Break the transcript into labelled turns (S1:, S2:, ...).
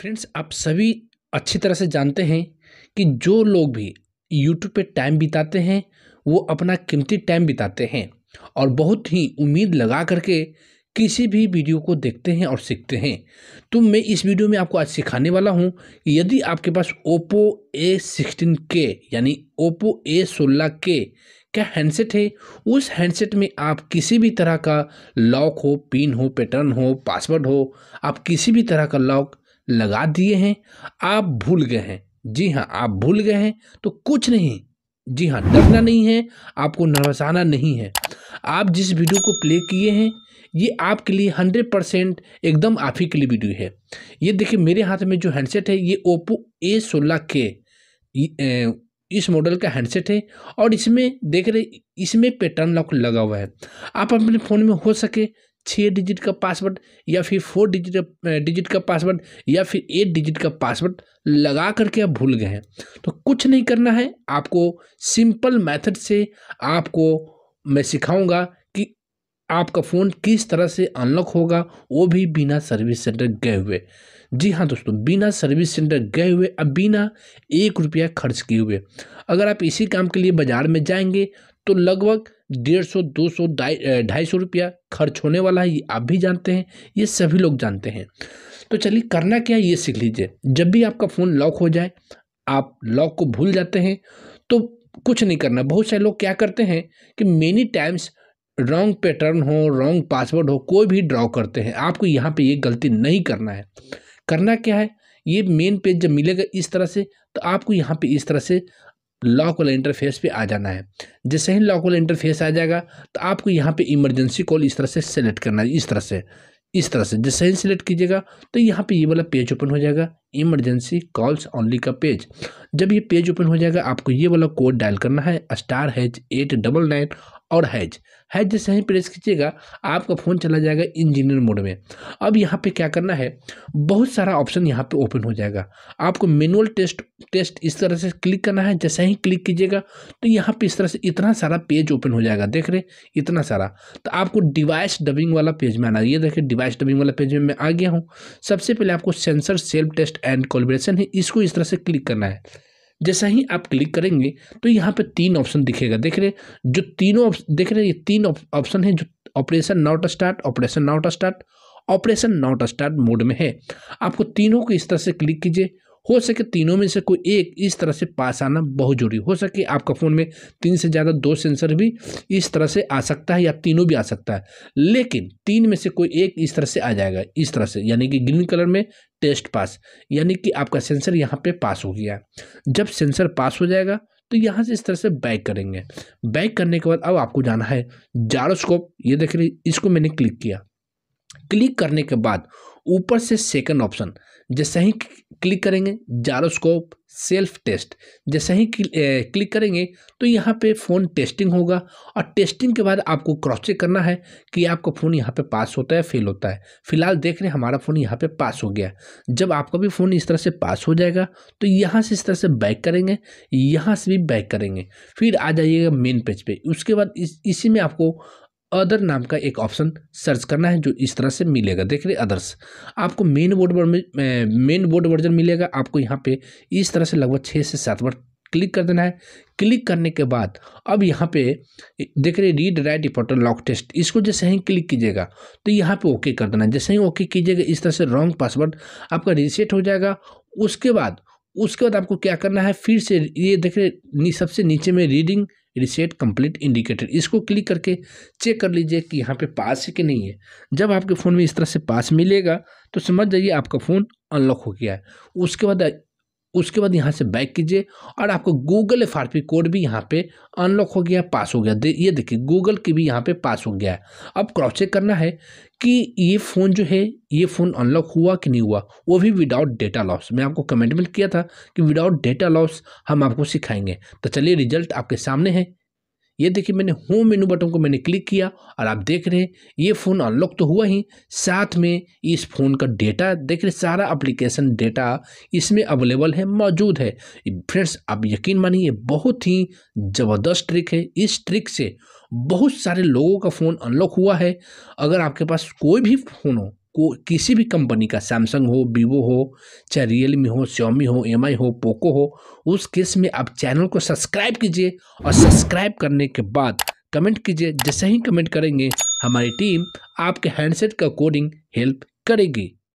S1: Friends आप सभी अच्छी तरह से जानते हैं कि जो लोग भी यूट्यूब पे टाइम बिताते हैं वो अपना कीमती टाइम बिताते हैं और बहुत ही उम्मीद लगा करके किसी भी वीडियो को देखते हैं और सीखते हैं तो मैं इस वीडियो में आपको आज सिखाने वाला हूं कि यदि आपके पास ओप्पो ए सिक्सटीन के यानी ओप्पो ए सोलह के क्या हैंडसेट है उस हैंडसेट में आप किसी भी तरह का लॉक हो पिन हो पैटर्न हो पासवर्ड हो आप किसी भी तरह का लॉक लगा दिए हैं आप भूल गए हैं जी हाँ आप भूल गए हैं तो कुछ नहीं जी हाँ डरना नहीं है आपको नर्वसाना नहीं है आप जिस वीडियो को प्ले किए हैं ये आपके लिए हंड्रेड परसेंट एकदम आप ही के लिए वीडियो है ये देखिए मेरे हाथ में जो हैंडसेट है ये ओप्पो ए सोलह के इस मॉडल का हैंडसेट है और इसमें देख रहे इसमें पैटर्न लॉक लगा हुआ है आप अपने फ़ोन में हो सके छः डिजिट का पासवर्ड या फिर फोर डिजिट डिजिट का पासवर्ड या फिर एट डिजिट का पासवर्ड लगा करके आप भूल गए हैं तो कुछ नहीं करना है आपको सिंपल मेथड से आपको मैं सिखाऊंगा कि आपका फ़ोन किस तरह से अनलॉक होगा वो भी बिना सर्विस सेंटर गए हुए जी हाँ दोस्तों बिना सर्विस सेंटर गए हुए अब बिना एक रुपया खर्च किए हुए अगर आप इसी काम के लिए बाज़ार में जाएंगे तो लगभग डेढ़ सौ दो सौ ढाई सौ रुपया खर्च होने वाला है ये आप भी जानते हैं ये सभी लोग जानते हैं तो चलिए करना क्या है ये सीख लीजिए जब भी आपका फ़ोन लॉक हो जाए आप लॉक को भूल जाते हैं तो कुछ नहीं करना बहुत सारे लोग क्या करते हैं कि मेनी टाइम्स रॉन्ग पैटर्न हो रॉन्ग पासवर्ड हो कोई भी ड्रॉ करते हैं आपको यहाँ पे ये गलती नहीं करना है करना क्या है ये मेन पेज जब मिलेगा इस तरह से तो आपको यहाँ पे इस तरह से लॉक वाला इंटरफेस पे आ जाना है जैसे ही लॉक वाला इंटरफेस आ जाएगा तो आपको यहाँ पे इमरजेंसी कॉल इस तरह से सेलेक्ट करना है इस तरह से इस तरह से जैसे ही सिलेक्ट कीजिएगा तो यहाँ पे ये वाला पेज ओपन हो जाएगा इमरजेंसी कॉल्स ओनली का पेज जब ये पेज ओपन हो जाएगा आपको ये वाला कोड डायल करना है star hash eight double nine और हैज हैज जैसे ही प्रेस कीजिएगा आपका फ़ोन चला जाएगा इंजीनियर मोड में अब यहाँ पे क्या करना है बहुत सारा ऑप्शन यहाँ पे ओपन हो जाएगा आपको मैनुअल टेस्ट टेस्ट इस तरह से क्लिक करना है जैसे ही क्लिक कीजिएगा तो यहाँ पे इस तरह से इतना सारा पेज ओपन हो जाएगा देख रहे इतना सारा तो आपको डिवाइस डबिंग वाला पेज में आना ये देखिए डिवाइस डबिंग वाला पेज में मैं आ गया हूँ सबसे पहले आपको sensor self test and calibration है इसको इस तरह से क्लिक करना है जैसा ही आप क्लिक करेंगे तो यहाँ पे तीन ऑप्शन दिखेगा देख रहे जो तीनों देख रहे ये तीन ऑप्शन है जो operation not start operation not start operation not start mode में है आपको तीनों को इस तरह से क्लिक कीजिए हो सके तीनों में से कोई एक इस तरह से पास आना बहुत जरूरी हो सके आपका फ़ोन में तीन से ज़्यादा दो सेंसर भी इस तरह से आ सकता है या तीनों भी आ सकता है लेकिन तीन में से कोई एक इस तरह से आ जाएगा इस तरह से यानी कि ग्रीन कलर में टेस्ट पास यानी कि आपका सेंसर यहाँ पे पास हो गया जब सेंसर पास हो जाएगा तो यहाँ से इस तरह से बैक करेंगे बैक करने के बाद अब आपको जाना है जारोस्कोप ये देख रही इसको मैंने क्लिक किया क्लिक करने के बाद ऊपर से सेकंड ऑप्शन जैसे ही क्लिक करेंगे जारोस्कोप सेल्फ टेस्ट जैसे ही क्लिक करेंगे तो यहाँ पे फ़ोन टेस्टिंग होगा और टेस्टिंग के बाद आपको क्रॉस चेक करना है कि आपका फ़ोन यहाँ पे पास होता है फेल होता है फिलहाल देख रहे हैं हमारा फ़ोन यहाँ पे पास हो गया जब आपका भी फ़ोन इस तरह से पास हो जाएगा तो यहाँ से इस तरह से बैक करेंगे यहाँ से भी बैक करेंगे फिर आ जाइएगा मेन पेज पर पे। उसके बाद इस इसी में आपको अदर नाम का एक ऑप्शन सर्च करना है जो इस तरह से मिलेगा देख रहे अदर्स आपको main board main board version मिलेगा आपको यहाँ पे इस तरह से लगभग छः से सात बार क्लिक कर देना है क्लिक करने के बाद अब यहाँ पे देख रहे read write importer lock test इसको जैसे ही क्लिक कीजिएगा तो यहाँ पे ओके कर देना है जैसे ही ओके कीजिएगा इस तरह से रॉन्ग पासवर्ड आपका रीसेट हो जाएगा उसके बाद उसके बाद आपको क्या करना है फिर से ये देख रहे सबसे नीचे में रीडिंग रिसेट कंप्लीट इंडिकेटर इसको क्लिक करके चेक कर लीजिए कि यहाँ पे पास है कि नहीं है जब आपके फ़ोन में इस तरह से पास मिलेगा तो समझ जाइए आपका फ़ोन अनलॉक हो गया है उसके बाद उसके बाद यहाँ से बैक कीजिए और आपको Google F R P code भी यहाँ पे अनलॉक हो गया पास हो गया दे, ये देखिए गूगल की भी यहाँ पे पास हो गया है अब क्रॉस चेक करना है कि ये फ़ोन जो है ये फ़ोन अनलॉक हुआ कि नहीं हुआ वो भी विदाउट डेटा लॉस मैं आपको कमेंट में किया था कि विदाउट डेटा लॉस हम आपको सिखाएंगे तो चलिए रिजल्ट आपके सामने है ये देखिए मैंने होम मेनू बटन को मैंने क्लिक किया और आप देख रहे हैं ये फ़ोन अनलॉक तो हुआ ही साथ में इस फ़ोन का डेटा देख रहे सारा एप्लीकेशन डेटा इसमें अवेलेबल है मौजूद है फ्रेंड्स आप यकीन मानिए बहुत ही ज़बरदस्त ट्रिक है इस ट्रिक से बहुत सारे लोगों का फ़ोन अनलॉक हुआ है अगर आपके पास कोई भी फ़ोन हो को किसी भी कंपनी का सैमसंग हो वीवो हो चाहे रियलमी हो श्योमी हो एम हो पोको हो उस केस में आप चैनल को सब्सक्राइब कीजिए और सब्सक्राइब करने के बाद कमेंट कीजिए जैसे ही कमेंट करेंगे हमारी टीम आपके हैंडसेट का कोडिंग हेल्प करेगी